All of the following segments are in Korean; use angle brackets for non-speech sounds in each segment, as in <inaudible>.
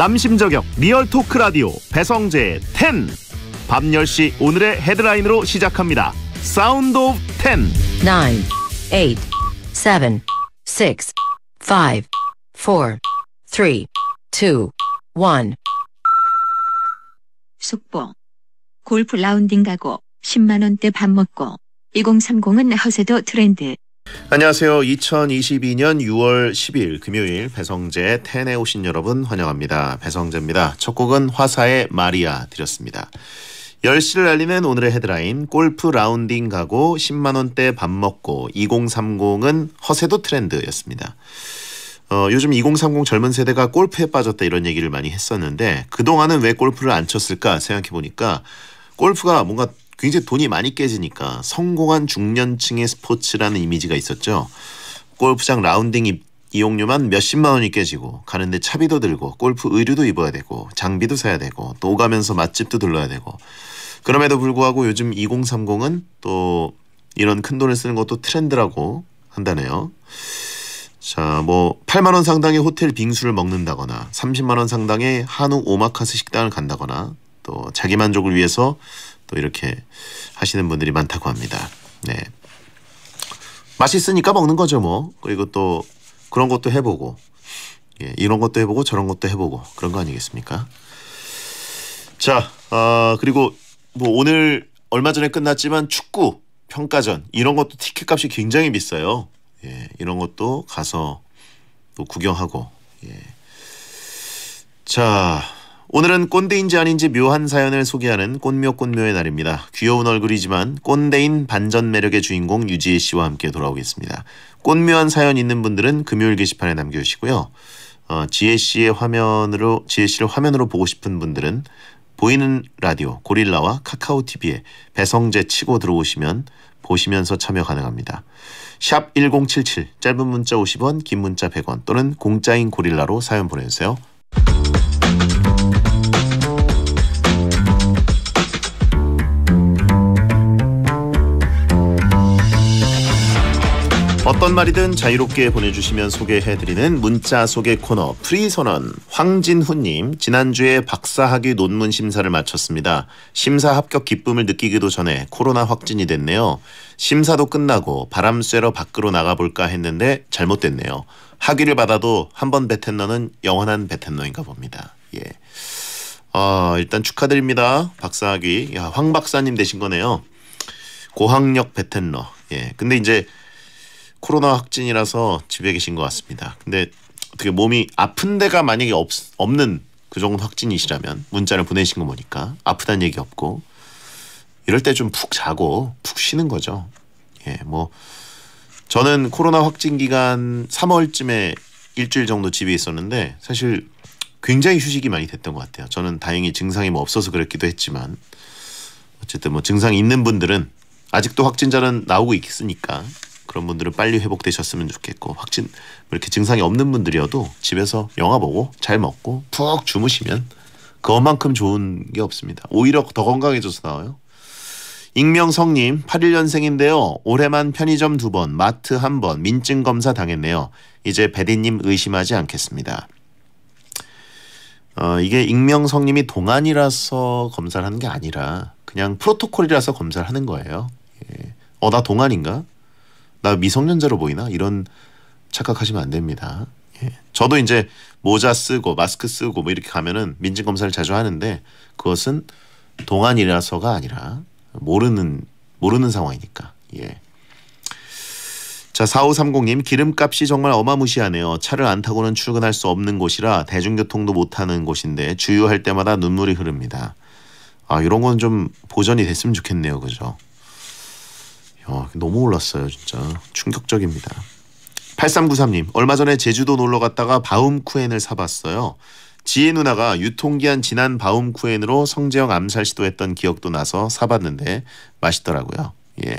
남심저격 리얼 토크 라디오 배성재 10. 밤 10시 오늘의 헤드라인으로 시작합니다. 사운드 오브 10. 9, 8, 7, 6, 5, 4, 3, 2, 1. 숙보 골프 라운딩 가고 10만원대 밥 먹고 2030은 허세도 트렌드. 안녕하세요. 2022년 6월 10일 금요일 배성재 텐에 오신 여러분 환영합니다. 배성재입니다. 첫 곡은 화사의 마리아 드렸습니다. 10시를 알리는 오늘의 헤드라인 골프 라운딩 가고 10만원대 밥 먹고 2030은 허세도 트렌드였습니다. 어, 요즘 2030 젊은 세대가 골프에 빠졌다 이런 얘기를 많이 했었는데 그동안은 왜 골프를 안 쳤을까 생각해보니까 골프가 뭔가 굉장히 돈이 많이 깨지니까 성공한 중년층의 스포츠라는 이미지가 있었죠. 골프장 라운딩 이용료만 몇십만 원이 깨지고 가는데 차비도 들고 골프 의류도 입어야 되고 장비도 사야 되고 또 오가면서 맛집도 들러야 되고 그럼에도 불구하고 요즘 2030은 또 이런 큰 돈을 쓰는 것도 트렌드라고 한다네요. 자, 뭐 8만 원 상당의 호텔 빙수를 먹는다거나 30만 원 상당의 한우 오마카스 식당을 간다거나 또 자기 만족을 위해서 또 이렇게 하시는 분들이 많다고 합니다. 네. 맛있으니까 먹는 거죠 뭐. 그리고 또 그런 것도 해보고 예, 이런 것도 해보고 저런 것도 해보고 그런 거 아니겠습니까? 자, 어, 그리고 뭐 오늘 얼마 전에 끝났지만 축구 평가전 이런 것도 티켓 값이 굉장히 비싸요. 예, 이런 것도 가서 또 구경하고 예. 자. 오늘은 꼰대인지 아닌지 묘한 사연을 소개하는 꽃묘꽃묘의 날입니다. 귀여운 얼굴이지만 꼰대인 반전 매력의 주인공 유지혜 씨와 함께 돌아오겠습니다. 꽃묘한 사연 있는 분들은 금요일 게시판에 남겨주시고요. 어, 지혜 씨의 화면으로 지혜 씨를 화면으로 보고 싶은 분들은 보이는 라디오 고릴라와 카카오 TV에 배성재 치고 들어오시면 보시면서 참여 가능합니다. 샵 1077 짧은 문자 50원 긴 문자 100원 또는 공짜인 고릴라로 사연 보내주세요. 어떤 말이든 자유롭게 보내주시면 소개해드리는 문자 소개 코너 프리선언 황진훈님 지난주에 박사학위 논문 심사를 마쳤습니다. 심사 합격 기쁨을 느끼기도 전에 코로나 확진이 됐네요. 심사도 끝나고 바람 쐬러 밖으로 나가볼까 했는데 잘못됐네요. 학위를 받아도 한 번 베텐너는 영원한 베텐너인가 봅니다. 예. 아, 일단 축하드립니다. 박사학위. 야, 황 박사님 되신 거네요. 고학력 베텐너. 예. 근데 이제 코로나 확진이라서 집에 계신 것 같습니다. 근데 어떻게 몸이 아픈 데가 만약에 없, 없는 그 정도 확진이시라면 문자를 보내신 거 보니까 아프단 얘기 없고 이럴 때 좀 푹 자고 푹 쉬는 거죠. 예, 뭐 저는 코로나 확진 기간 3월쯤에 일주일 정도 집에 있었는데 사실 굉장히 휴식이 많이 됐던 것 같아요. 저는 다행히 증상이 뭐 없어서 그랬기도 했지만 어쨌든 뭐 증상이 있는 분들은 아직도 확진자는 나오고 있으니까 그런 분들은 빨리 회복되셨으면 좋겠고 확진 뭐 이렇게 증상이 없는 분들이어도 집에서 영화 보고 잘 먹고 푹 주무시면 그것만큼 좋은 게 없습니다. 오히려 더 건강해져서 나와요. 익명성님 81년생인데요. 올해만 편의점 두 번, 마트 한 번, 민증 검사 당했네요. 이제 배디님 의심하지 않겠습니다. 어, 이게 익명성님이 동안이라서 검사를 하는 게 아니라 그냥 프로토콜이라서 검사를 하는 거예요. 예. 어, 나 동안인가? 나 미성년자로 보이나 이런 착각하시면 안 됩니다. 예. 저도 이제 모자 쓰고 마스크 쓰고 뭐 이렇게 가면은 민증 검사를 자주 하는데 그것은 동안이라서가 아니라 모르는 모르는 상황이니까. 예. 자, 4530님 기름값이 정말 어마무시하네요. 차를 안 타고는 출근할 수 없는 곳이라 대중교통도 못 타는 곳인데 주유할 때마다 눈물이 흐릅니다. 아, 이런 건 좀 보전이 됐으면 좋겠네요. 그죠? 야, 너무 올랐어요 진짜 충격적입니다. 8393님 얼마 전에 제주도 놀러 갔다가 바움쿠엔을 사봤어요. 지혜 누나가 유통기한 지난 바움쿠엔으로 성재형 암살 시도했던 기억도 나서 사봤는데 맛있더라고요. 예.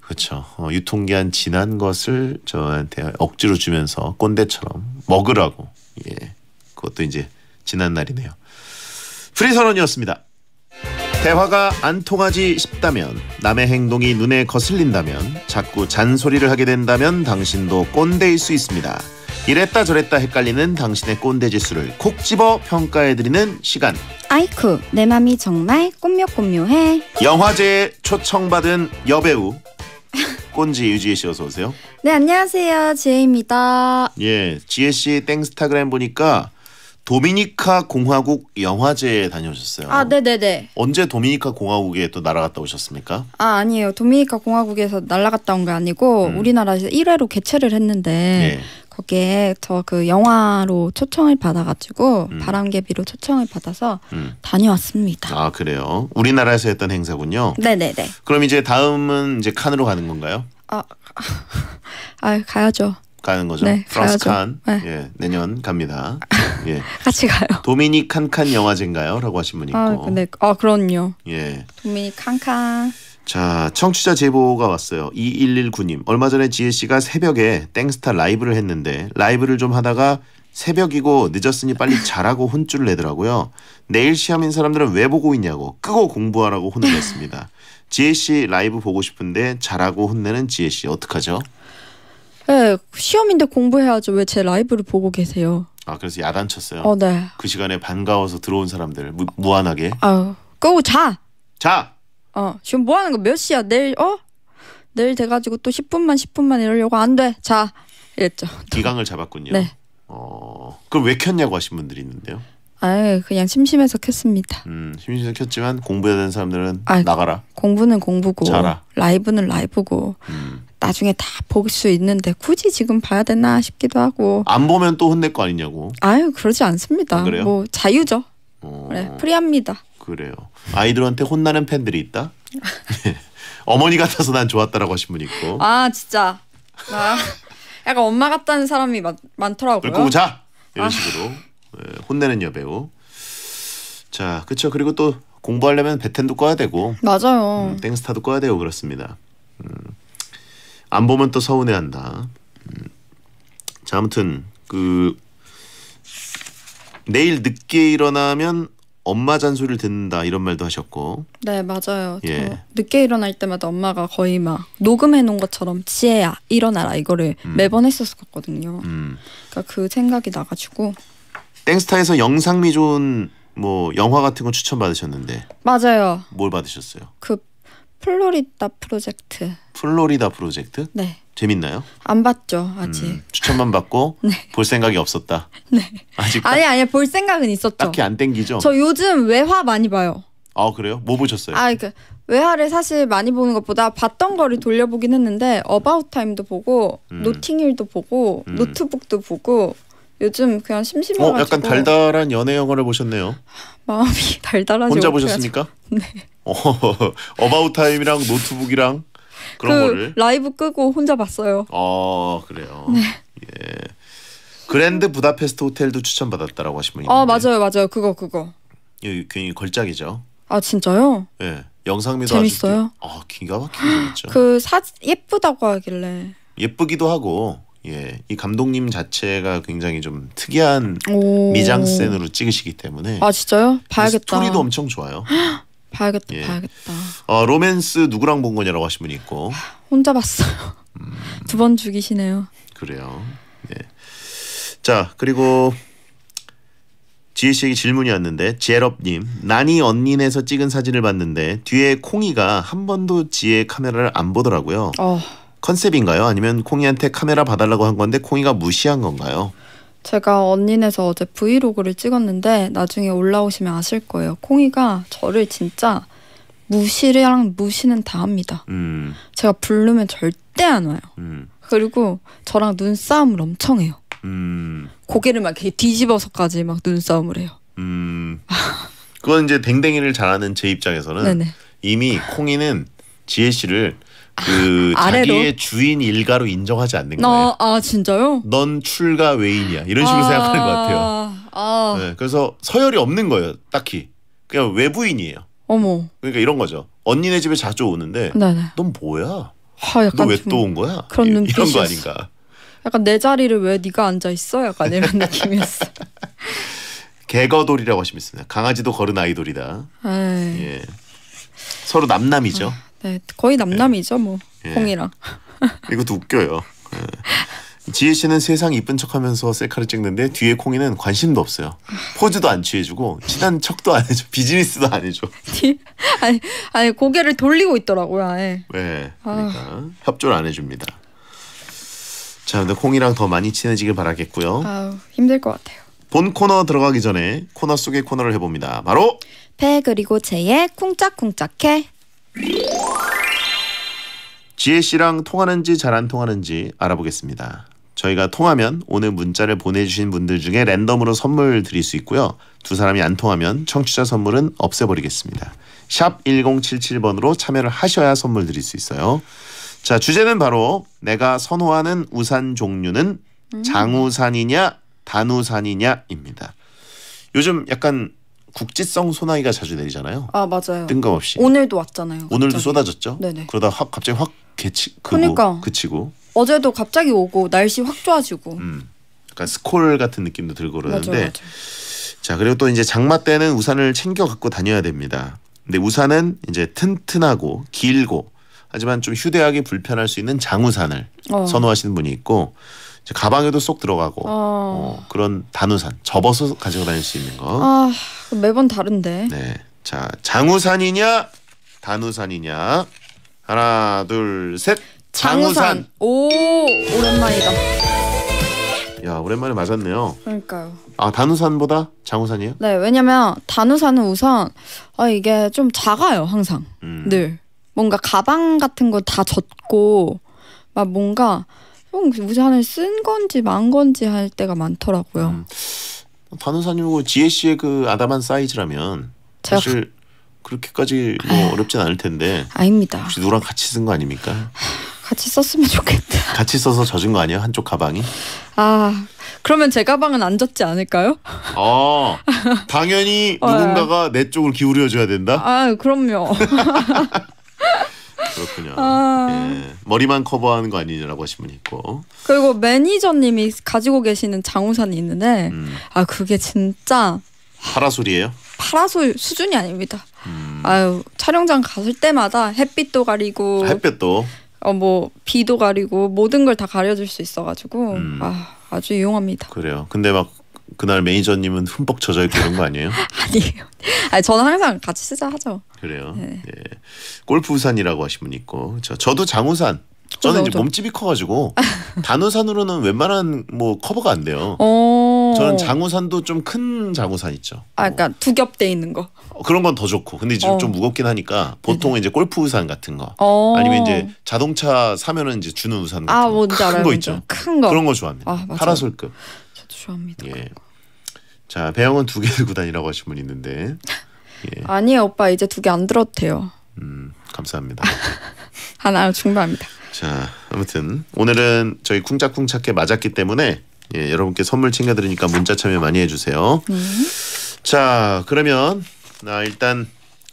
그렇죠. 어, 유통기한 지난 것을 저한테 억지로 주면서 꼰대처럼 먹으라고. 예. 그것도 이제 지난 날이네요. 프리선언이었습니다. 대화가 안 통하지 싶다면 남의 행동이 눈에 거슬린다면 자꾸 잔소리를 하게 된다면 당신도 꼰대일 수 있습니다. 이랬다 저랬다 헷갈리는 당신의 꼰대 지수를 콕 집어 평가해드리는 시간. 아이쿠 내 맘이 정말 꼼묘꼼묘해. 영화제에 초청받은 여배우 꼰지 유지혜 씨 어서 오세요. 네 안녕하세요 지혜입니다. 예 지혜 씨 땡스타그램 보니까 도미니카 공화국 영화제에 다녀오셨어요. 아, 네네네. 언제 도미니카 공화국에 또 날아갔다 오셨습니까? 아, 아니에요. 도미니카 공화국에서 날아갔다 온 게 아니고 음. 우리나라에서 1회로 개최를 했는데 예. 거기에 저그 영화로 초청을 받아가지고 음. 바람개비로 초청을 받아서 음. 다녀왔습니다. 아 그래요? 우리나라에서 했던 행사군요. 네네네. 그럼 이제 다음은 이제 칸으로 가는 건가요? 아, <laughs> 아 가야죠. 가는 거죠. 네, 프랑스 칸. 네. 예, 내년 갑니다. <laughs> 예. 같이 가요. 도미닉 칸칸 영화제인가요?라고 하신 분이 아, 있고. 아, 근아 그럼요. 예. 도미닉 칸칸. 자, 청취자 제보가 왔어요. 2119님. 얼마 전에 지혜 씨가 새벽에 땡스타 라이브를 했는데 라이브를 좀 하다가 새벽이고 늦었으니 빨리 <laughs> 자라고 혼쭐을 내더라고요. 내일 시험인 사람들은 왜 보고 있냐고 끄고 공부하라고 혼을 냈습니다. 지혜 씨 라이브 보고 싶은데 자라고 혼내는 지혜 씨 어떡하죠? 네, 시험인데 공부해야죠. 왜 제 라이브를 보고 계세요? 아, 그래서 야단쳤어요. 어, 네. 그 시간에 반가워서 들어온 사람들 무, 무한하게. 아, 끄고 자. 자. 어, 지금 뭐 하는 거? 몇 시야? 내일 어? 내일 돼 가지고 또 10분만 10분만 이러려고 안 돼. 자. 이랬죠. 기강을 잡았군요. 네. 어, 그걸 왜 켰냐고 하신 분들이 있는데요. 아, 그냥 심심해서 켰습니다. 음, 심심해서 켰지만 공부해야 되는 사람들은 아이, 나가라. 공부는 공부고 자라. 라이브는 라이브고. 음. 나중에 다 볼 수 있는데 굳이 지금 봐야 되나 싶기도 하고 안 보면 또 혼낼 거 아니냐고. 아유 그러지 않습니다. 아, 그래요? 뭐 자유죠. 어... 그래, 네, 프리합니다. 그래요. 아이들한테 혼나는 팬들이 있다. <laughs> <laughs> 어머니 같아서 난 좋았다라고 하신 분 있고. 아 진짜. 아, 약간 엄마 같다는 사람이 많, 많더라고요. 끄고 자 이런 아. 식으로 네, 혼내는 여배우. 자 그렇죠. 그리고 또 공부하려면 배텐도 꺼야 되고. 맞아요. 음, 땡스타도 꺼야 되고 그렇습니다. 음. 안 보면 또 서운해한다. 음. 자 아무튼 그 내일 늦게 일어나면 엄마 잔소리를 듣는다 이런 말도 하셨고. 네 맞아요. 예. 늦게 일어날 때마다 엄마가 거의 막 녹음해 놓은 것처럼 지혜야 일어나라 이거를 음. 매번 했었거든요. 음. 그러니까 그 생각이 나가지고. 땡스타에서 영상미 좋은 뭐 영화 같은 거 추천 받으셨는데. 맞아요. 뭘 받으셨어요? 그 플로리다 프로젝트. 플로리다 프로젝트? 네. 재밌나요? 안 봤죠 아직. 음, 추천만 받고 <laughs> 네. 볼 생각이 없었다. 네. 아직 아니 아니 볼 생각은 있었죠. 딱히 안 땡기죠. 저 요즘 외화 많이 봐요. 아 그래요? 뭐 보셨어요? 아 그러니까 외화를 사실 많이 보는 것보다 봤던 거를 돌려보긴 했는데 어바웃 타임도 보고 음. 노팅힐도 보고 음. 노트북도 보고 요즘 그냥 심심해가지고. 어 약간 달달한 연애 영화를 보셨네요. 마음이 <laughs> 달달하지. 혼자 보셨습니까? 네. 어, 바웃 타임이랑 노트북이랑 그런 그 거를 라이브 끄고 혼자 봤어요. 아 그래요. 네. 예. 그랜드 부다페스트 호텔도 추천받았다라고 하신 분이 아 맞아요, 맞아요. 그거 그거. 예, 굉장히 걸작이죠. 아 진짜요? 예. 영상미도 재밌어요. 아주, 아 기가 막히게 죠 그사 예쁘다고 하길래. 예쁘기도 하고 예, 이 감독님 자체가 굉장히 좀 특이한 미장센으로 찍으시기 때문에 아 진짜요? 봐야겠다. 스토리도 엄청 좋아요. <gasps> 봐야겠다, 예. 봐야겠다. 어, 로맨스 누구랑 본 거냐라고 하신 분이 있고. 혼자 봤어요. 음. 두번 죽이시네요. 그래요. 네. 자, 그리고 지혜 씨에게 질문이 왔는데 제럽님 난이 언니네에서 찍은 사진을 봤는데 뒤에 콩이가 한 번도 지혜 카메라를 안 보더라고요. 어. 컨셉인가요? 아니면 콩이한테 카메라 봐달라고 한 건데 콩이가 무시한 건가요? 제가 언니네서 어제 브이로그를 찍었는데 나중에 올라오시면 아실 거예요. 콩이가 저를 진짜 무시랑 무시는 다 합니다. 음. 제가 부르면 절대 안 와요. 음. 그리고 저랑 눈싸움을 엄청 해요. 음. 고개를 막 뒤집어서까지 막 눈싸움을 해요. 음. 그건 이제 댕댕이를 잘하는 제 입장에서는 네네. 이미 콩이는 지혜 씨를 그 아, 아, 아래로? 자기의 주인 일가로 인정하지 않는 아, 거예요. 아, 아 진짜요? 넌 출가 외인이야 이런 식으로 아, 생각하는 것 같아요. 아. 네, 그래서 서열이 없는 거예요. 딱히 그냥 외부인이에요. 어머. 그러니까 이런 거죠. 언니네 집에 자주 오는데 네네. 넌 뭐야? 아, 너왜 또 온 거야? 그런 이, 이런 거 아닌가? 약간 내 자리를 왜 네가 앉아 있어? 약간 이런 <laughs> 느낌이었어. 개거돌이라고 하시면 있습니다. 강아지도 걸은 아이돌이다. 에이. 예. 서로 남남이죠. 네, 거의 남남이죠 뭐 예. 콩이랑. <laughs> 이것도 웃겨요. 예. 지혜 씨는 세상 이쁜 척하면서 셀카를 찍는데 뒤에 콩이는 관심도 없어요. 포즈도 안 취해주고 친한 척도 안 해줘. 비즈니스도 안 해줘. 아니, 아니 고개를 돌리고 있더라고요. 아예. 네, 그러니까 아. 협조를 안 해줍니다. 자, 근데 콩이랑 더 많이 친해지길 바라겠고요. 아우, 힘들 것 같아요. 본 코너 들어가기 전에 코너 속의 코너를 해봅니다. 바로 배 그리고 제의 쿵짝쿵짝해 지혜 씨랑 통하는지 잘 안 통하는지 알아보겠습니다. 저희가 통하면 오늘 문자를 보내주신 분들 중에 랜덤으로 선물 드릴 수 있고요. 두 사람이 안 통하면 청취자 선물은 없애버리겠습니다. 샵 1077번으로 참여를 하셔야 선물 드릴 수 있어요. 자 주제는 바로 내가 선호하는 우산 종류는 음. 장우산이냐 단우산이냐입니다. 요즘 약간 국지성 소나기가 자주 내리잖아요. 아 맞아요. 뜬금없이 오늘도 왔잖아요. 오늘도 쏟아졌죠. 네네. 그러다 확 갑자기 확 개치 그고 그니까 그치고 어제도 갑자기 오고 날씨 확 좋아지고. 음. 약간 스콜 같은 느낌도 들고 그러는데. 맞아맞아자 그리고 또 이제 장마 때는 우산을 챙겨 갖고 다녀야 됩니다. 근데 우산은 이제 튼튼하고 길고 하지만 좀 휴대하기 불편할 수 있는 장우산을 어. 선호하시는 분이 있고 가방에도 쏙 들어가고 어. 어, 그런 단우산 접어서 가지고 다닐 수 있는 거. 아 매번 다른데. 네, 자 장우산이냐 단우산이냐 하나 둘 셋. 장우산. 장우산. 오 오랜만이다. 야 오랜만에 맞았네요. 그러니까요. 아 단우산보다 장우산이요? 네 왜냐면 단우산은 우선 아 이게 좀 작아요 항상 음. 늘 뭔가 가방 같은 거 다 젖고 막 뭔가 좀 우산을 쓴 건지 만 건지 할 때가 많더라고요. 음. 단호사님하고 지혜 씨의 그 아담한 사이즈라면 제가 사실 그렇게까지 뭐 어렵진 않을 텐데. 아닙니다. 혹시 누랑 같이 쓴 거 아닙니까? 같이 썼으면 좋겠다. <laughs> 같이 써서 젖은 거 아니야? 한쪽 가방이? 아, 그러면 제 가방은 안 젖지 않을까요? 아, 당연히 <laughs> 어. 누군가가 내 쪽을 기울여 줘야 된다. 아, 그럼요. <laughs> 그러군요 아... 예. 머리만 커버하는 거 아니냐라고 하신 분이 있고. 그리고 매니저님이 가지고 계시는 장우산이 있는데 음. 아 그게 진짜 파라솔이에요? 파라솔 수준이 아닙니다. 음. 아유 촬영장 갔을 때마다 햇빛도 가리고 햇빛도 어 뭐 비도 가리고 모든 걸 다 가려줄 수 있어가지고 음. 아 아주 유용합니다. 그래요. 근데 막 그날 매니저님은 흠뻑 젖어 있고 이런 거 아니에요? <laughs> 아니에요. 아니 저는 항상 같이 쓰자 하죠. 그래요. 네. 예. 골프 우산이라고 하신 분 있고 저 저도 장우산. 저는 이제 몸집이 커가지고 <laughs> 단우산으로는 웬만한 뭐 커버가 안 돼요. 어. 저는 장우산도 좀 큰 장우산 있죠. 아, 그러니까 뭐. 두겹 돼 있는 거. 어, 그런 건 더 좋고, 근데 지금 어. 좀 무겁긴 하니까 보통은 이제 골프 우산 같은 거, 어. 아니면 이제 자동차 사면은 이제 주는 우산 같은 아, 거큰거 있죠. 큰 거. 그런 거 좋아합니다. 아, 파라솔급. 저도 좋아합니다. 예. 자 배영은 두 개를 <laughs> 구단이라고 하신 분 있는데 예. 아니에요 오빠 이제 두 개 안 들어도 돼요. 음 감사합니다. <laughs> 하나 충분합니다. 자 아무튼 오늘은 저희 쿵짝쿵짝게 맞았기 때문에 예, 여러분께 선물 챙겨드리니까 문자 참여 많이 해주세요. 네. 자 그러면 아, 일단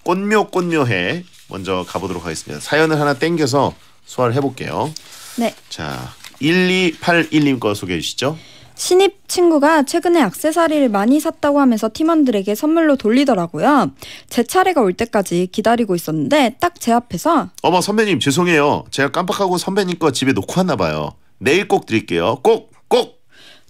꽃묘 꽃묘해 먼저 가보도록 하겠습니다. 사연을 하나 땡겨서 소화를 해볼게요. 네. 자 1281님 거 소개해 주시죠. 신입 친구가 최근에 악세사리를 많이 샀다고 하면서 팀원들에게 선물로 돌리더라고요. 제 차례가 올 때까지 기다리고 있었는데 딱 제 앞에서 어머 선배님 죄송해요. 제가 깜빡하고 선배님 거 집에 놓고 왔나 봐요. 내일 꼭 드릴게요. 꼭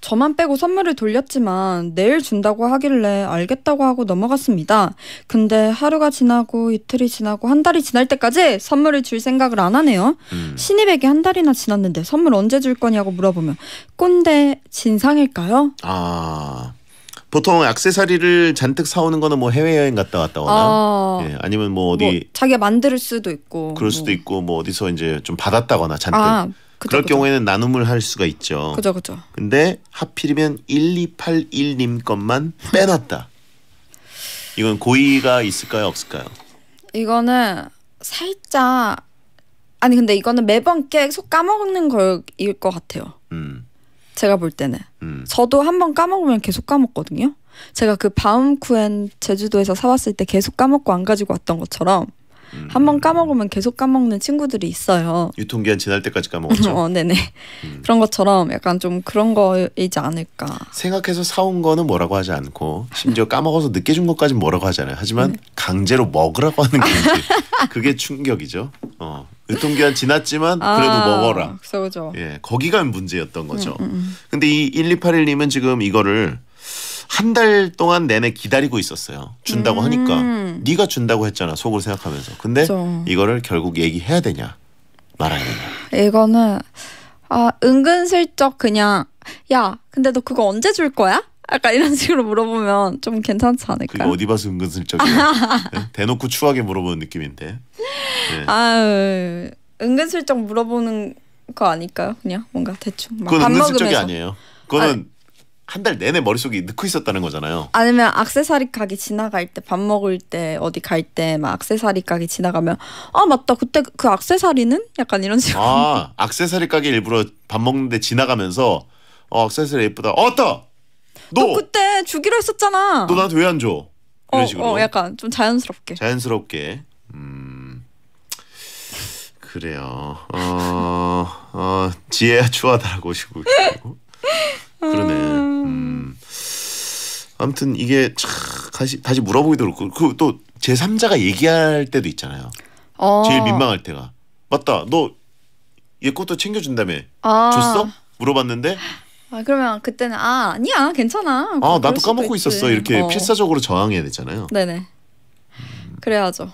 저만 빼고 선물을 돌렸지만 내일 준다고 하길래 알겠다고 하고 넘어갔습니다. 근데 하루가 지나고 이틀이 지나고 한 달이 지날 때까지 선물을 줄 생각을 안 하네요. 음. 신입에게 한 달이나 지났는데 선물 언제 줄 거냐고 물어보면 꼰대 진상일까요? 아. 보통 액세서리를 잔뜩 사오는 거는 뭐 해외여행 갔다 왔다거나 아, 예, 아니면 뭐 어디 뭐 자기가 만들 수도 있고 그럴 수도 뭐. 있고 뭐 어디서 이제 좀 받았다거나 잔뜩 아, 그럴 그쵸. 경우에는 나눔을 할 수가 있죠. 그죠 그죠. 근데 하필이면 1281님 것만 빼놨다. 이건 고의가 있을까요 없을까요? 이거는 살짝 아니 근데 이거는 매번 계속 까먹는 걸일 것 같아요. 음. 제가 볼 때는 음. 저도 한 번 까먹으면 계속 까먹거든요. 제가 그 바움쿠엔 제주도에서 사왔을 때 계속 까먹고 안 가지고 왔던 것처럼 음. 한번 까먹으면 계속 까먹는 친구들이 있어요. 유통기한 지날 때까지 까먹었죠. <laughs> 어, 네네. 음. 그런 것처럼 약간 좀 그런 거이지 않을까. 생각해서 사온 거는 뭐라고 하지 않고 심지어 까먹어서 늦게 준 것까지 뭐라고 하잖아요. 하지만 네. 강제로 먹으라고 하는 게 그게 충격이죠. 어. 유통기한 지났지만 아, 그래도 아, 먹어라. 그렇죠. 예, 거기가 문제였던 거죠. 음, 음, 음. 근데 이 1281님은 지금 이거를 한달 동안 내내 기다리고 있었어요. 준다고 음. 하니까 네가 준다고 했잖아. 속으로 생각하면서. 근데 그 이거를 결국 얘기해야 되냐 말아야 되냐. 이거는 아 은근슬쩍 그냥 야 근데 너 그거 언제 줄 거야? 약간 이런 식으로 물어보면 좀 괜찮지 않을까? 어디 봐서 은근슬쩍 네? 대놓고 추하게 물어보는 느낌인데. 네. 아 은근슬쩍 물어보는 거 아닐까요? 그냥 뭔가 대충 막 그건 은근슬쩍이 아니에요. 그거는 아, 한달 내내 머릿속에 넣고 있었다는 거잖아요. 아니면 악세사리 가게 지나갈 때 밥 먹을 때 어디 갈 때막 악세사리 가게 지나가면 아 맞다 그때 그 악세사리는 약간 이런 식으로. 아 악세사리 가게 일부러 밥 먹는데 지나가면서 어 악세사리 예쁘다. 어 왔다. 너, 너 그때 주기로 했었잖아. 너 나한테 왜안 줘? 어, 이런 어, 식으로. 어, 약간 좀 자연스럽게. 자연스럽게. 음. 그래요. 어, 어 지혜야 추하다라고 오시고 <laughs> 아. 그러네. 음. 아무튼 이게 다시 다시 물어보기도 그렇고 그또 제3자가 얘기할 때도 있잖아요. 어. 제일 민망할 때가 맞다 너 얘 것도 챙겨준다며 아. 줬어? 물어봤는데 아 그러면 그때는 아 아니야 괜찮아 아 나도 까먹고 있지. 있었어 이렇게 어. 필사적으로 저항해야 되잖아요. 네네 그래야죠.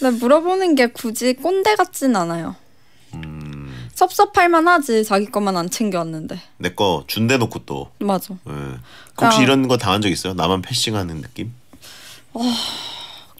근데 물어보는 게 굳이 꼰대 같진 않아요. 섭섭할 만하지 자기 것만 안 챙겨왔는데 내 거 준대 놓고 또 맞아 네. 혹시 그냥... 이런 거 당한 적 있어요? 나만 패싱하는 느낌? 어...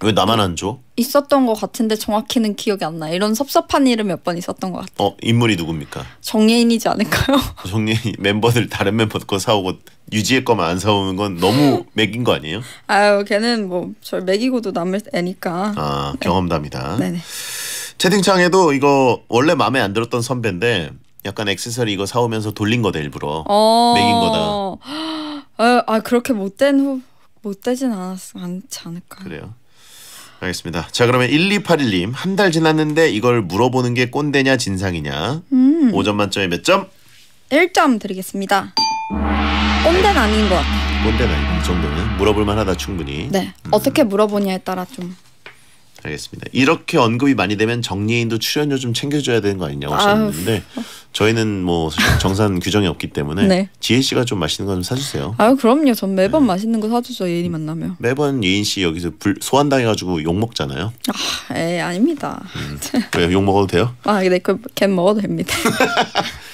왜 나만 안 줘? 있었던 것 같은데 정확히는 기억이 안 나. 이런 섭섭한 일은 몇 번 있었던 것 같아. 어 인물이 누굽니까? 정예인이지 않을까요? <laughs> 정예인 멤버들 다른 멤버 거 사오고 유지의 거만 안 사오는 건 너무 맥인 거 아니에요? 아유 걔는 뭐 절 맥이고도 남을 애니까. 아 경험담이다. 네네. 채팅창에도 이거 원래 마음에 안 들었던 선배인데 약간 액세서리 이거 사오면서 돌린 거다 일부러 어... 매긴 거다. 아, 아 그렇게 못된 후 못되진 않았 않지 않을까. 그래요. 알겠습니다. 자 그러면 1281님 한 달 지났는데 이걸 물어보는 게 꼰대냐 진상이냐. 음. 5점 만점에 몇 점? 1점 드리겠습니다. 꼰대는 아닌 것 같아요. 꼰대는 아닌고 정도는 물어볼 만하다 충분히. 네. 음. 어떻게 물어보냐에 따라 좀 알겠습니다. 이렇게 언급이 많이 되면 정리인도 출연료 좀 챙겨줘야 되는 거 아니냐고 하셨는데 저희는 뭐 정산 규정이 없기 때문에 네. 지혜 씨가 좀 맛있는 거 좀 사주세요. 아유 그럼요. 전 매번 네. 맛있는 거 사주죠. 예인이 만나면. 매번 예인 씨 여기서 불, 소환당해가지고 욕 먹잖아요. 아, 에 예, 아닙니다. 음. 왜욕 먹어도 돼요? 아, 네, 그걘 먹어도 됩니다. <laughs>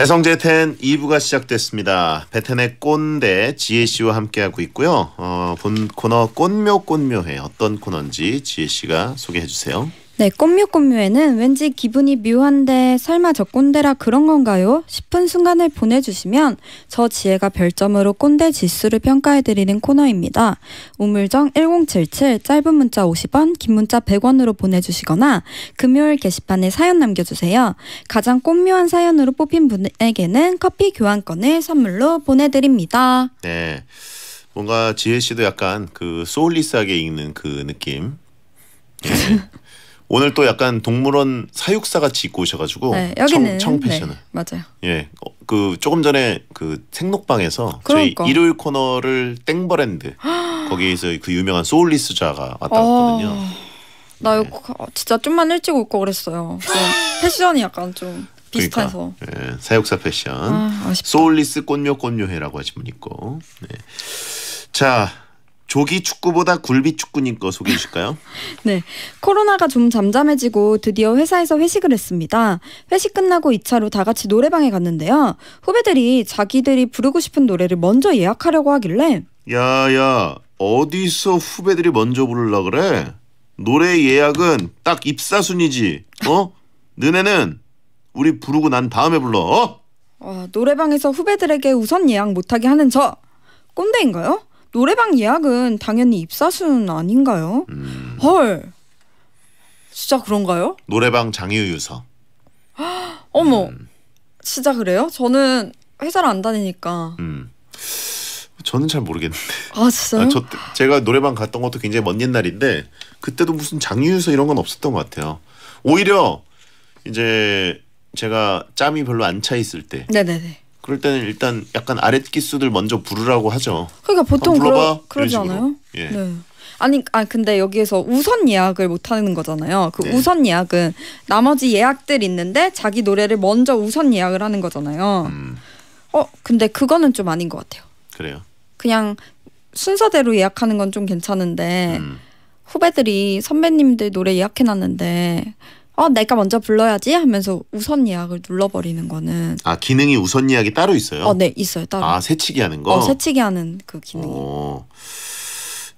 배성재 텐 2부가 시작됐습니다. 베텐의 꼰대 지혜 씨와 함께하고 있고요. 어, 본 코너 꽃묘 꽃묘해 어떤 코너인지 지혜 씨가 소개해 주세요. 네, 꼼묘꼼묘에는 왠지 기분이 묘한데 설마 저 꼰대라 그런 건가요? 싶은 순간을 보내주시면 저 지혜가 별점으로 꼰대 지수를 평가해드리는 코너입니다. 우물정 1077 짧은 문자 50원 긴 문자 100원으로 보내주시거나 금요일 게시판에 사연 남겨주세요. 가장 꼼묘한 사연으로 뽑힌 분에게는 커피 교환권을 선물로 보내드립니다. 네. 뭔가 지혜 씨도 약간 그 소울리스하게 읽는 그 느낌. 예. <laughs> 오늘 또 약간 동물원 사육사 같이 입고 오셔가지고 네, 여기는 청, 청 네, 패션을 네, 맞아요. 예, 어, 그 조금 전에 그 생록방에서 그러니까. 저희 일요일 코너를 땡버랜드 <gasps> 거기에서 그 유명한 소울리스자가 왔다 갔거든요. 어. 나 네. 이거 진짜 좀만 일찍 올 거 그랬어요. 패션이 약간 좀 그러니까. 비슷해서. 그러니까, 예, 사육사 패션. 아, 소울리스 꽃묘 꽃묘회라고 하신 분 있고. 네. 자, 조기 축구보다 굴비 축구님 거 소개해 주실까요? <laughs> 네. 코로나가 좀 잠잠해지고 드디어 회사에서 회식을 했습니다. 회식 끝나고 2차로 다 같이 노래방에 갔는데요. 후배들이 자기들이 부르고 싶은 노래를 먼저 예약하려고 하길래 야야 어디서 후배들이 먼저 부르려 그래? 노래 예약은 딱 입사 순이지. 어? <laughs> 너네는 우리 부르고 난 다음에 불러. 어? 아, 노래방에서 후배들에게 우선 예약 못하게 하는 저 꼰대인가요? 노래방 예약은 당연히 입사순 아닌가요? 음. 헐. 진짜 그런가요? 노래방 장유유서. <gasps> 어머. 음. 진짜 그래요? 저는 회사를 안 다니니까. 음. 저는 잘 모르겠는데. 아 진짜요? 아, 저 제가 노래방 갔던 것도 굉장히 먼 옛날인데 그때도 무슨 장유유서 이런 건 없었던 것 같아요. 오히려 이제 제가 짬이 별로 안 차 있을 때. 네네네. 그럴 때는 일단 약간 아랫 기수들 먼저 부르라고 하죠. 그러니까 보통 불러 그러, 지 않아요? 예. 네. 아니, 아 근데 여기에서 우선 예약을 못 하는 거잖아요. 그 네. 우선 예약은 나머지 예약들 있는데 자기 노래를 먼저 우선 예약을 하는 거잖아요. 음. 어, 근데 그거는 좀 아닌 것 같아요. 그래요. 그냥 순서대로 예약하는 건 좀 괜찮은데 음. 후배들이 선배님들 노래 예약해놨는데 어 내가 먼저 불러야지 하면서 우선 예약을 눌러버리는 거는 아 기능이 우선 예약이 따로 있어요? 어네 있어요 따로. 아 새치기 하는 거? 어 새치기 하는 그 기능. 어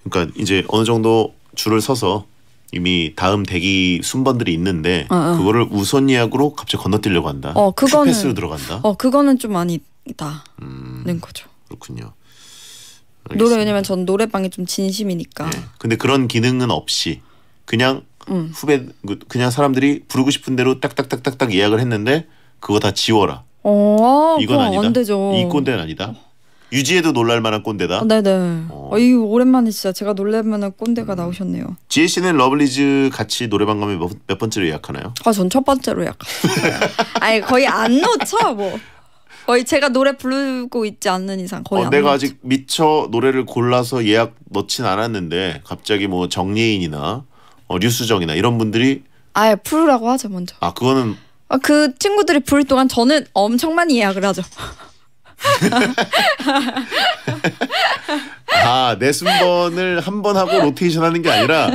그러니까 이제 어느 정도 줄을 서서 이미 다음 대기 순번들이 있는데 어, 어. 그거를 우선 예약으로 갑자기 건너뛰려고 한다. 어 그거는 패스로 들어간다. 어 그거는 좀 아니다. 음, 거죠. 그렇군요. 알겠습니다. 노래 왜냐면 전 노래방이 좀 진심이니까. 네. 근데 그런 기능은 없이 그냥 음. 후배 그, 그냥 사람들이 부르고 싶은 대로 딱딱딱딱딱 예약을 했는데 그거 다 지워라. 어, 이건 아니다. 이 꼰대는 아니다. 유지에도 놀랄 만한 꼰대다. 아, 네네. 어. 어, 이 오랜만에 진짜 제가 놀랄 만한 꼰대가 음. 나오셨네요. 지혜 씨는 러블리즈 같이 노래방 가면 몇, 몇 번째로 예약하나요? 아, 전 첫 번째로 예약. <laughs> 아니 거의 안 놓쳐 뭐. 거의 제가 노래 부르고 있지 않는 이상 거의 어, 내가 놓쳐. 아직 미처 노래를 골라서 예약 넣진 않았는데 갑자기 뭐 정예인이나 어, 뉴스정이나 이런 분들이 아예 프로라고 하죠 먼저. 아 그거는 아, 그 친구들이 부를 동안 저는 엄청 많이 예약을 하죠. <laughs> 아, 내 순번을 한 번 하고 로테이션 하는 게 아니라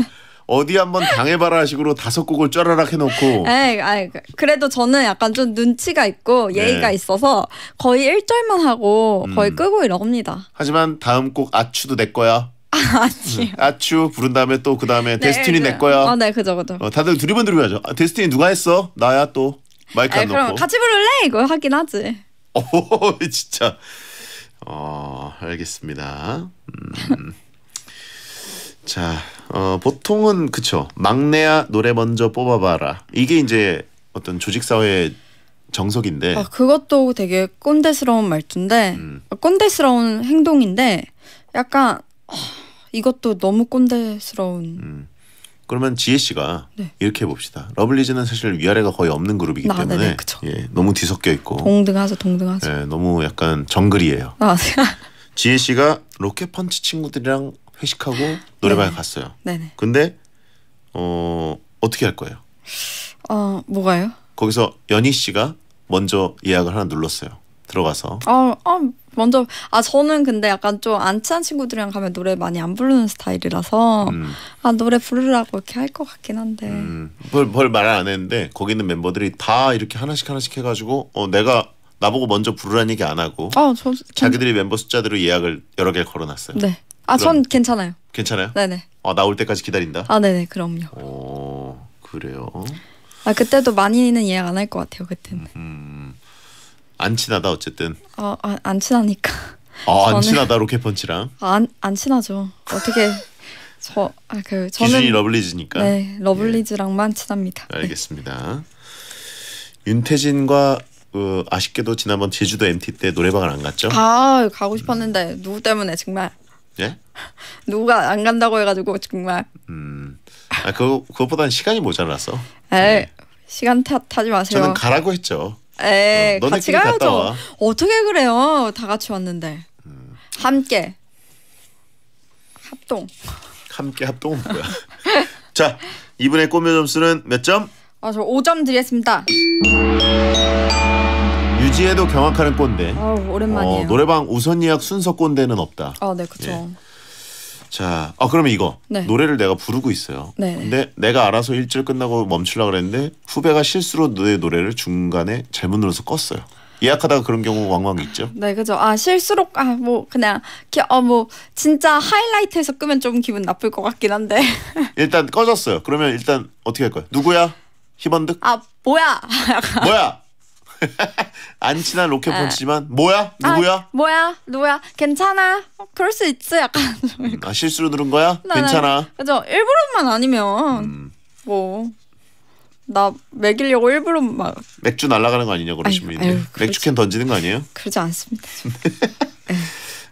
어디 한번 당해봐라 식으로 다섯 곡을 쫘라락 해놓고. 에이, 예, 아이, 그래도 저는 약간 좀 눈치가 있고 네. 예의가 네. 있어서 거의 1절만 하고 음. 거의 음. 끄고 이럽니다. 하지만 다음 곡 아추도 내 거야. 아, 네. 아츄 부른 다음에 또 그 다음에 네, 데스티니 그, 내 거야. 어, 네, 그죠, 그죠. 어, 다들 두리번 두리번하죠. 아, 데스티니 누가 했어? 나야 또 마이크 안 에이, 그럼 놓고. 같이 부를래? 이거 하긴 하지. 오, 어, <laughs> 진짜. 어, 알겠습니다. 음. 자, 어, 보통은 그쵸. 막내야 노래 먼저 뽑아봐라. 이게 이제 어떤 조직 사회의 정석인데. 아, 그것도 되게 꼰대스러운 말투인데 음. 꼰대스러운 행동인데 약간 이것도 너무 꼰대스러운. 음. 그러면 지혜 씨가 네. 이렇게 해봅시다. 러블리즈는 사실 위아래가 거의 없는 그룹이기 아, 네, 때문에 네네, 예, 너무 뒤섞여 있고 동등하죠, 동등하죠. 예, 너무 약간 정글이에요. 아, 네. <laughs> 지혜 씨가 로켓펀치 친구들이랑 회식하고 노래방에 네네. 갔어요. 네네. 네. 근데 어 어떻게 할 거예요? 어 뭐가요? 거기서 연희 씨가 먼저 예약을 하나 눌렀어요. 들어가서. 아, 아 먼저 아 저는 근데 약간 좀안 친한 친구들이랑 가면 노래 많이 안 부르는 스타일이라서 음. 아 노래 부르라고 이렇게 할 것 같긴 한데 뭘뭘 음. 말을 안 했는데 거기 있는 멤버들이 다 이렇게 하나씩 하나씩 해가지고 어 내가 나보고 먼저 부르란 얘기 안 하고 아, 저, 자기들이 멤버 숫자대로 예약을 여러 개 걸어놨어요. 네. 아전 괜찮아요. 괜찮아요? 네네. 아 나올 때까지 기다린다. 아 네네 그럼요. 오 어, 그래요. 아 그때도 많이는 예약 안 할 것 같아요 그때는. 음. 음. 안 친하다 어쨌든. 어안 아, 안 친하니까. 아안 저는... 친하다 로켓펀치랑. 안안 아, 안 친하죠. 어떻게 저 아, 그, 저는 기준이 러블리즈니까. 네 예. 러블리즈랑만 예. 친합니다. 네. 알겠습니다. 네. 윤태진과 그 아쉽게도 지난번 제주도 MT 때 노래방을 안 갔죠? 아 가고 싶었는데 음. 누구 때문에 정말. 예? <laughs> 누가 안 간다고 해가지고 정말. 음. 아그 그것보다는 시간이 모자라서. 에 네. 시간 탓 하지 마세요. 저는 가라고 했죠. 에 어, 같이 가야죠. 어떻게 그래요? 다 같이 왔는데 음. 함께 합동. 함께 합동 뭐야? <laughs> 자 이번에 꼬며 점수는 몇 점? 아저 5점 드리겠습니다. 유지에도 경악하는 꼰대. 어, 오랜만이에요. 어, 노래방 우선 예약 순서 꼰대는 없다. 아, 네, 그렇죠. 예. 자, 아 그러면 이거 네. 노래를 내가 부르고 있어요. 네. 근데 내가 알아서 일절 끝나고 멈추려고 그랬는데 후배가 실수로 내 노래를 중간에 잘못 눌러서 껐어요. 예약하다가 그런 경우 왕왕 있죠. 네, 그죠. 아 실수로 아뭐 그냥 어뭐 진짜 하이라이트에서 끄면 좀 기분 나쁠 것 같긴 한데. <laughs> 일단 꺼졌어요. 그러면 일단 어떻게 할 거야? 누구야? 희번득? 아 뭐야? 뭐야? <laughs> 안 친한 로켓펀치지만 네. 뭐야 아, 누구야 아, 뭐야 누구야 괜찮아 그럴 수 있지 약간 좀. 음, 아, 실수로 누른 거야 네, 네. 괜찮아 네. 그죠 일부러만 아니면 음. 뭐나 맥이려고 일부러 막 맥주 날라가는거 아니냐 그러시면 맥주 그렇지. 캔 던지는 거 아니에요 그러지 않습니다 <laughs>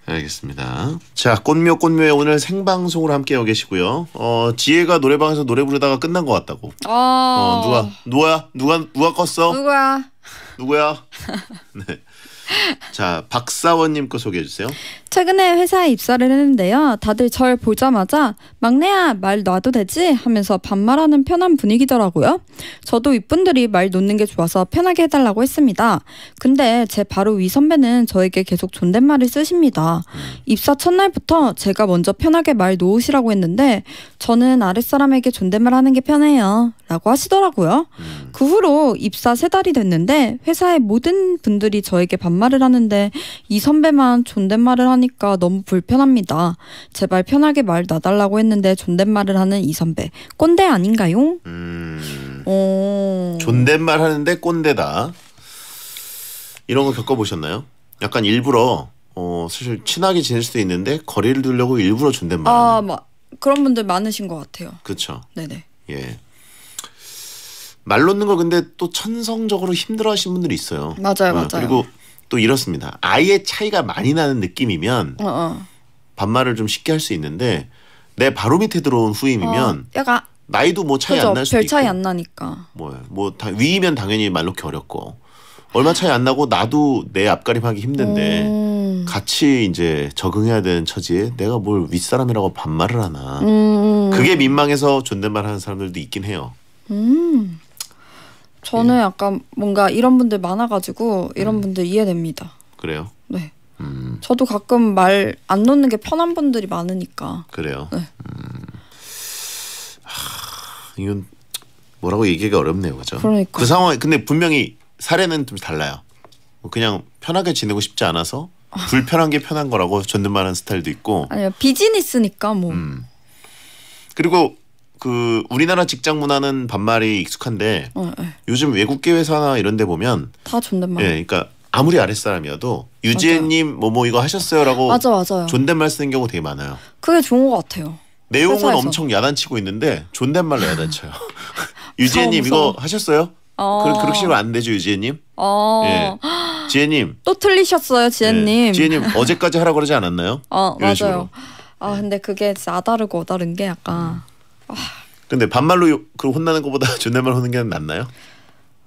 알겠습니다. 자, 꽃묘 꽃묘에 오늘 생방송으로 함께하고 계시고요. 어, 지혜가 노래방에서 노래 부르다가 끝난 것 같다고. 어, 어 누가 누가 누가 누가 껐어? 누가 누구야? <laughs> 네. 자, 박사원님 거 소개해 주세요. 최근에 회사에 입사를 했는데요. 다들 절 보자마자 막내야 말 놔도 되지 하면서 반말하는 편한 분위기더라고요. 저도 이분들이말 놓는 게 좋아서 편하게 해달라고 했습니다. 근데 제 바로 위 선배는 저에게 계속 존댓말을 쓰십니다. 음. 입사 첫날부터 제가 먼저 편하게 말 놓으시라고 했는데 저는 아랫사람에게 존댓말하는 게 편해요. 라고 하시더라고요. 음. 그 후로 입사 세 달이 됐는데 회사의 모든 분들이 저에게 반말 반말을 하는데 이 선배만 존댓말을 하니까 너무 불편합니다. 제발 편하게 말 놔달라고 했는데 존댓말을 하는 이 선배 꼰대 아닌가요? 음, 어... 존댓말 하는데 꼰대다. 이런 거 겪어보셨나요? 약간 일부러 어 사실 친하게 지낼 수도 있는데 거리를 두려고 일부러 존댓말. 아, 막 그런 분들 많으신 것 같아요. 그렇죠. 네네. 예. 말 놓는 거 근데 또 천성적으로 힘들어하시는 분들이 있어요. 맞아요, 어, 맞아요. 그리고 또 이렇습니다. 아예 차이가 많이 나는 느낌이면 어, 어. 반말을 좀 쉽게 할 수 있는데 내 바로 밑에 들어온 후임이면 어, 약간 나이도 뭐 차이 안 날 수도 별 차이 있고. 안 나니까 뭐뭐다 위이면 당연히 말 놓기 어렵고 얼마 차이 안 나고 나도 내 앞가림하기 힘든데 음. 같이 이제 적응해야 되는 처지에 내가 뭘 윗사람이라고 반말을 하나 음. 음. 그게 민망해서 존댓말 하는 사람들도 있긴 해요. 음. 저는 예. 약간 뭔가 이런 분들 많아가지고 이런 음. 분들 이해됩니다. 그래요? 네. 음. 저도 가끔 말 안 놓는 게 편한 분들이 많으니까. 그래요? 네. 음. 하, 이건 뭐라고 얘기가 어렵네요, 그죠? 그러니까. 그 상황 근데 분명히 사례는 좀 달라요. 뭐 그냥 편하게 지내고 싶지 않아서 <laughs> 불편한 게 편한 거라고 존댓말하는 스타일도 있고. 아니요 비즈니스니까 뭐. 음. 그리고 그 우리나라 직장 문화는 반말이 익숙한데 어, 예. 요즘 외국계 회사나 이런 데 보면 다 존댓말. 예, 그러니까 아무리 아랫사람이어도 유지혜님 뭐뭐 이거 하셨어요라고 맞아 맞아요. 존댓말 쓰는 경우 되게 많아요. 그게 좋은 것 같아요. 내용은 회사에서. 엄청 야단치고 있는데 존댓말로 야단쳐요. <laughs> <laughs> 유지혜님 이거 하셨어요? 어. 그렇게 그렇안 되죠 유지혜님. 어. 예. <gasps> 지혜님. 또 틀리셨어요 지혜님. 예. 지혜님 어제까지 하라 고 그러지 않았나요? 어 맞아요. 식으로. 아 근데 그게 진짜 아다르고 어다른 게 약간. 음. 근데 반말로 그 혼나는 것보다 <laughs> 존댓말 호는 게 낫나요?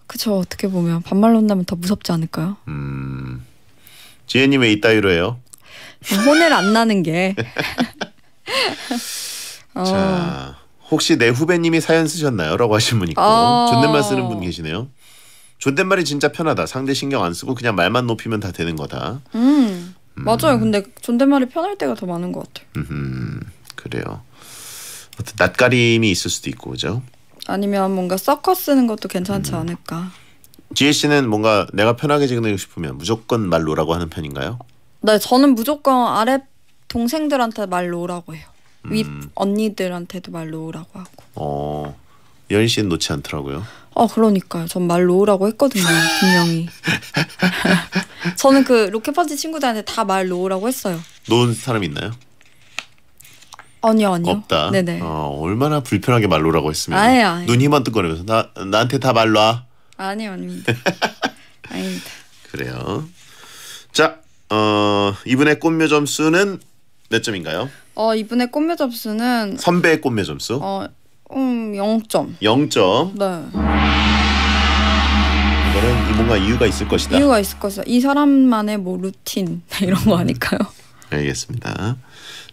그쵸 어떻게 보면 반말로 혼나면 더 무섭지 않을까요? 음 지혜님 왜 이따위로 해요? 혼을 안 나는 게. <laughs> 어. 자 혹시 내 후배님이 사연 쓰셨나요?라고 하신 분 있고 어. 존댓말 쓰는 분 계시네요. 존댓말이 진짜 편하다. 상대 신경 안 쓰고 그냥 말만 높이면 다 되는 거다. 음, 음. 맞아요. 근데 존댓말이 편할 때가 더 많은 것같아 음, 그래요. 어떤 뭐 낯가림이 있을 수도 있고 그죠? 아니면 뭔가 섞어 쓰는 것도 괜찮지 음. 않을까? 지혜 씨는 뭔가 내가 편하게 지내고 싶으면 무조건 말로라고 하는 편인가요? 네, 저는 무조건 아래 동생들한테 말로라고 해요. 음. 윗 언니들한테도 말로라고 하고. 어, 연 씨는 놓지 않더라고요. 어, 그러니까요. 전 말로라고 했거든요, 분명히. <laughs> 저는 그 로켓펀치 친구들한테 다 말로라고 했어요. 놓은 사람 있나요? 아니요, 아니요. 없다. 네네. 어, 얼마나 불편하게 말로라고 했으면 아예, 아예. 눈 희번뜩거리면서 나 나한테 다 말라. 아니요, 아닙니다. <laughs> 아닙니다. 그래요. 자, 어, 이분의 꽃묘 점수는 몇 점인가요? 어, 이분의 꽃묘 점수는 선배의 꽃묘 점수? 어, 음, 0점. 0점. 네. 이거는 뭔가 이유가 있을 것이다. 이유가 있을 것이다. 이 사람만의 뭐 루틴 <laughs> 이런 거 아닐까요? 음. 알겠습니다.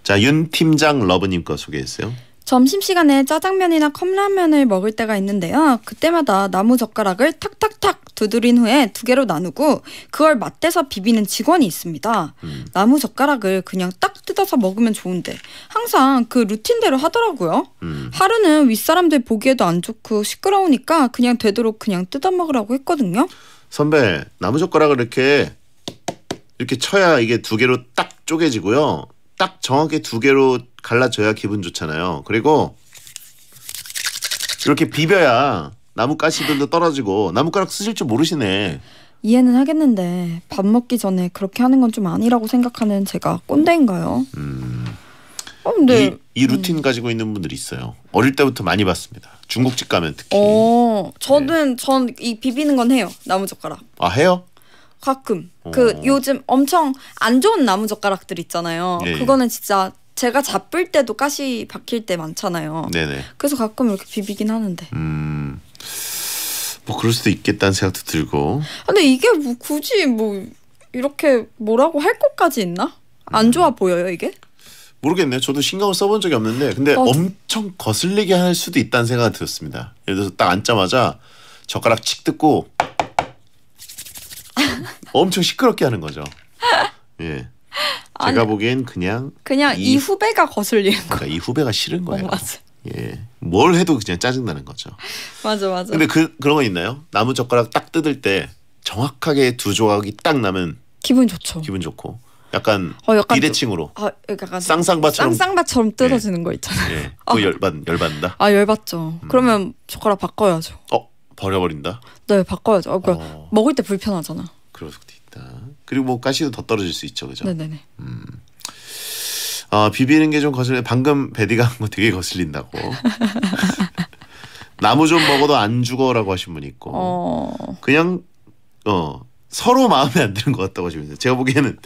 자, 윤 팀장 러브님 거 소개했어요. 점심시간에 짜장면이나 컵라면을 먹을 때가 있는데요. 그때마다 나무 젓가락을 탁탁탁 두드린 후에 두 개로 나누고 그걸 맞대서 비비는 직원이 있습니다. 음. 나무 젓가락을 그냥 딱 뜯어서 먹으면 좋은데 항상 그 루틴대로 하더라고요. 음. 하루는 윗사람들 보기에도 안 좋고 시끄러우니까 그냥 되도록 그냥 뜯어 먹으라고 했거든요. 선배, 나무 젓가락을 이렇게 이렇게 쳐야 이게 두 개로 딱 쪼개지고요. 딱 정확히 두 개로 갈라져야 기분 좋잖아요. 그리고 이렇게 비벼야 나뭇가시들도 떨어지고 나뭇가락 쓰실 줄 모르시네. 이해는 하겠는데 밥 먹기 전에 그렇게 하는 건 좀 아니라고 생각하는 제가 꼰대인가요? 음. 어, 근데 이, 이 루틴 음. 가지고 있는 분들이 있어요. 어릴 때부터 많이 봤습니다. 중국집 가면 특히. 어, 저는 네. 전이 비비는 건 해요. 나무젓가락. 아 해요? 가끔 오. 어. 그 요즘 엄청 안 좋은 나무 젓가락들 있잖아요. 예, 예. 그거는 진짜 제가 잡을 때도 가시 박힐 때 많잖아요. 네네. 그래서 가끔 이렇게 비비긴 하는데. 음. 뭐 그럴 수도 있겠다는 생각도 들고. 근데 이게 뭐 굳이 뭐 이렇게 뭐라고 할 것까지 있나? 안 음. 좋아 보여요 이게? 모르겠네요. 저도 신경을 써본 적이 없는데 근데 어. 엄청 거슬리게 할 수도 있다는 생각이 들었습니다. 예를 들어서 딱 앉자마자 젓가락 칙 뜯고 엄청 시끄럽게 하는 거죠. <laughs> 예. 제가 아니, 보기엔 그냥 그냥 이, 이 후배가 거슬리는 그러니까 거 그러니까 이 후배가 싫은 어, 거예요. 어, 맞아. 예. 뭘 해도 그냥 짜증 나는 거죠. 맞아, 맞아. 근데 그 그런 거 있나요? 나무 젓가락 딱 뜯을 때 정확하게 두 조각이 딱 나면 기분 좋죠. 기분 좋고 약간, 어, 약간 비대칭으로 아, 약간 쌍쌍바처럼 쌍쌍바처럼 뜯어지는 예. 거 있잖아요. 예. 그 <laughs> 어. 열받 열받는다. 아 열받죠. 음. 그러면 젓가락 바꿔야죠. 어 버려버린다. 네 바꿔야죠. 아, 그러니까 어. 먹을 때 불편하잖아. 그럴 수도 있다. 그리고 뭐 가시도 더 떨어질 수 있죠, 그죠? 네네네. 음. 아 비비는 게 좀 거슬려. 방금 베디가 한 거 되게 거슬린다고. <laughs> 나무 좀 먹어도 안 죽어라고 하신 분 있고. 어... 그냥 어 서로 마음에 안 드는 것 같다고 하시면서 제가 보기에는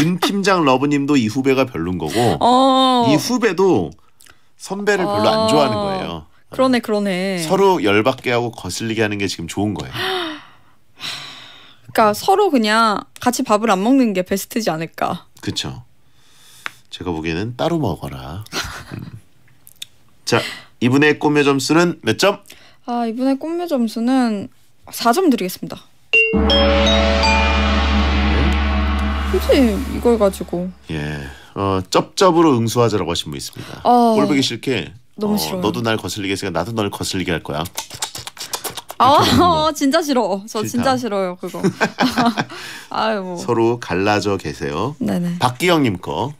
윤 팀장 러브님도 이 후배가 별론 거고 어... 이 후배도 선배를 별로 어... 안 아. 좋아하는 거예요. 그러네, 어. 그러네. 서로 열받게 하고 거슬리게 하는 게 지금 좋은 거예요. 그러니까 서로 그냥 같이 밥을 안 먹는 게 베스트지 않을까. 그렇죠. 제가 보기에는 따로 먹어라. 음. 자, 이분의 꽃묘 점수는 몇 점? 아, 이분의 꽃묘 점수는 4점 드리겠습니다. 굳이 이걸 가지고. 예. 어, 쩝쩝으로 응수하자라고 하신 분 있습니다. 어... 아, 꼴보기 싫게 너무 어, 싫어요. 너도 날 거슬리게 했으 나도 널 거슬리게 할 거야. 아, <laughs> 진짜 싫어. 저 싫다. 진짜 싫어요 그거. <laughs> <laughs> 아유 뭐. 서로 갈라져 계세요. 네네. 박기영님 거.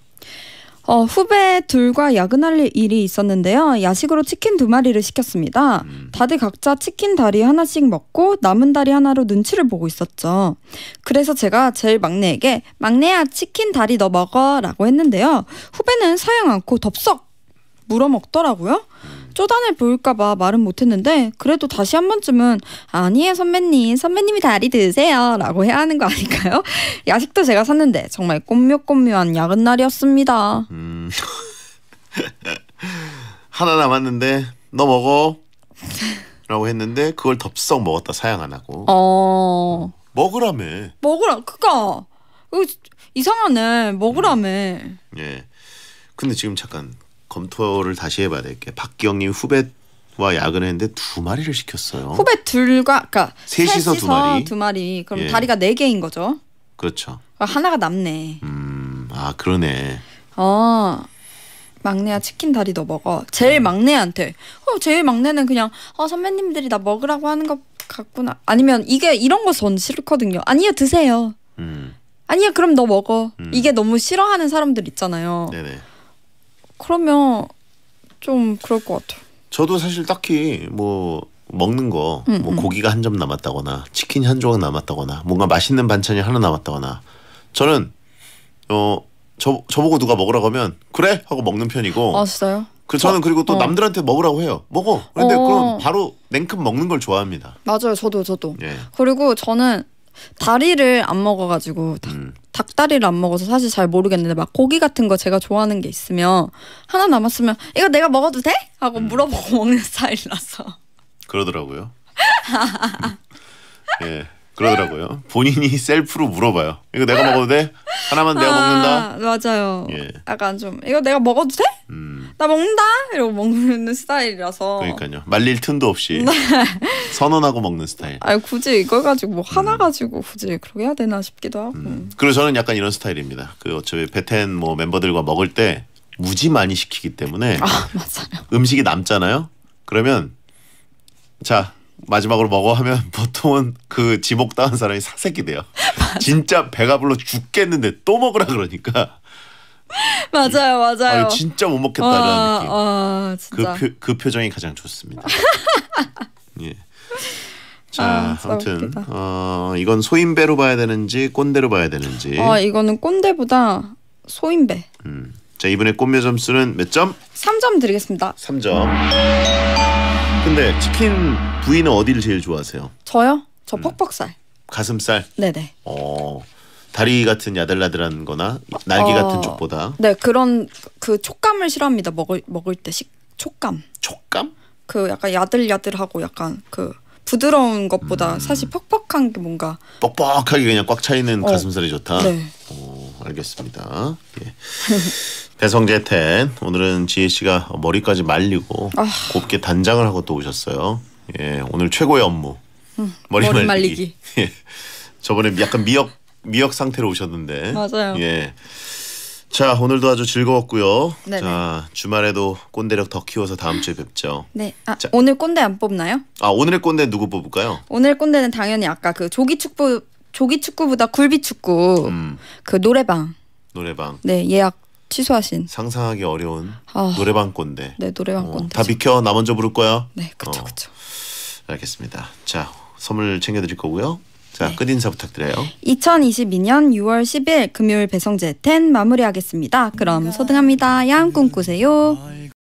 어, 후배 둘과 야근할 일이 있었는데요. 야식으로 치킨 두 마리를 시켰습니다. 음. 다들 각자 치킨 다리 하나씩 먹고 남은 다리 하나로 눈치를 보고 있었죠. 그래서 제가 제일 막내에게 막내야 치킨 다리 너 먹어라고 했는데요. 후배는 사양 않고 덥석 물어 먹더라고요. 음. 쪼단을 보일까봐 말은 못했는데 그래도 다시 한 번쯤은 아니에요 선배님 선배님이 다리 드세요 라고 해야 하는 거 아닐까요? <laughs> 야식도 제가 샀는데 정말 꼼묘꼼묘한 야근 날이었습니다 음. <laughs> 하나 남았는데 너 먹어 라고 했는데 그걸 덥석 먹었다 사양 안 하고 어... 먹으라며 먹으라 그니까 그 이상하네 먹으라며 음. 예 근데 지금 잠깐 검토를 다시 해봐야 될게 박기영님 후배 와 야근했는데 두 마리를 시켰어요. 후배 둘과 그러니까 셋이서, 두 마리. 두 마리. 그럼 예. 다리가 네 개인 거죠. 그렇죠. 아, 하나가 남네. 음, 아 그러네. 어. 막내야 치킨 다리 너 먹어. 제일 음. 막내한테. 어, 제일 막내는 그냥 어, 선배님들이 나 먹으라고 하는 것 같구나. 아니면 이게 이런 거전 싫거든요. 아니요 드세요. 음. 아니요 그럼 너 먹어. 음. 이게 너무 싫어하는 사람들 있잖아요. 네네. 그러면 좀 그럴 것 같아요. 저도 사실 딱히 뭐 먹는 거, 음, 뭐 음. 고기가 한 점 남았다거나 치킨 한 조각 남았다거나 뭔가 맛있는 반찬이 하나 남았다거나 저는 어저 저보고 누가 먹으라고 하면 그래 하고 먹는 편이고. 아 진짜요? 그 저는 그리고 또 어. 남들한테 먹으라고 해요. 먹어. 근데 어. 그럼 바로 냉큼 먹는 걸 좋아합니다. 맞아요. 저도 저도. 예. 그리고 저는 다리를 안 먹어가지고 닭, 음. 닭다리를 안 먹어서 사실 잘 모르겠는데 막 고기 같은 거 제가 좋아하는 게 있으면 하나 남았으면 이거 내가 먹어도 돼? 하고 음. 물어보고 <laughs> 먹는 스타일이라서 그러더라고요. <laughs> 예. 그러더라고요. 본인이 <laughs> 셀프로 물어봐요. 이거 내가 먹어도 돼? 하나만 내가 아, 먹는다. 맞아요. 예. 약간 좀 이거 내가 먹어도 돼? 음, 나 먹는다 이러고 먹는 스타일이라서. 그러니까요. 말릴 틈도 없이 네. <laughs> 선언하고 먹는 스타일. 아니 굳이 이걸 가지고 뭐 하나 음. 가지고 굳이 그렇게 해야 되나 싶기도 하고. 음. 그리고 저는 약간 이런 스타일입니다. 그 어차피 베텐 뭐 멤버들과 먹을 때 무지 많이 시키기 때문에 아 <laughs> 맞아요. 음식이 남잖아요. 그러면 자 마지막으로 먹어 하면 <laughs> 보통은 그 지목 당한 사람이 사색이 돼요. 진짜 배가 불러 죽겠는데 또 먹으라 그러니까. 맞아요, 아, 맞아요. 아, 진짜 못 먹겠다라는 와, 어, 느낌. 와, 어, 그, 표, 그 표정이 가장 좋습니다. <laughs> 예. 아, 자, 아, 무튼 어, 이건 소인배로 봐야 되는지 꼰대로 봐야 되는지. 아, 이거는 꼰대보다 소인배. 음. 자, 이번에 꼰대 점수는 몇 점? 3점 드리겠습니다. 3점. 근데 치킨 부인은 어디를 제일 좋아하세요? 저요? 저 음. 퍽퍽살. 가슴살. 네네. 어. 다리 같은 야들야들한 거나 날개 어, 같은 쪽보다 네 그런 그 촉감을 싫어합니다. 먹을 먹을 때 식 촉감. 촉감? 그 약간 야들야들하고 약간 그 부드러운 것보다 음. 사실 퍽퍽한 게 뭔가 뻑뻑하게 그냥 꽉 차 있는 어. 가슴살이 좋다. 네. 오, 어, 알겠습니다. 예. 배성재 텐 오늘은 지혜 씨가 머리까지 말리고 아. 곱게 단장을 하고 또 오셨어요. 예, 오늘 최고의 업무. 응, 음, 머리, 머리, 말리기. 말리기. 예. 저번에 약간 미역 미역 상태로 오셨는데. 맞아요. 예. 자 오늘도 아주 즐거웠고요. 네네. 자 주말에도 꼰대력 더 키워서 다음 주에 뵙죠. 네. 아 자. 오늘 꼰대 안 뽑나요? 아 오늘의 꼰대 누구 뽑을까요? 오늘 꼰대는 당연히 아까 그 조기 축구 조기 축구보다 굴비 축구 음. 그 노래방. 노래방. 네 예약 취소하신 상상하기 어려운 아, 노래방 꼰대. 네 노래방 어, 꼰대. 다 비켜 나 먼저 부를 거야. 네 그렇죠 어, 그렇죠. 알겠습니다. 자 선물 챙겨드릴 거고요. 자 네. 끝인사 부탁드려요. 2022년 6월 10일 금요일 배성10 마무리하겠습니다. 그럼 소등합니다. 야꿈 꾸세요.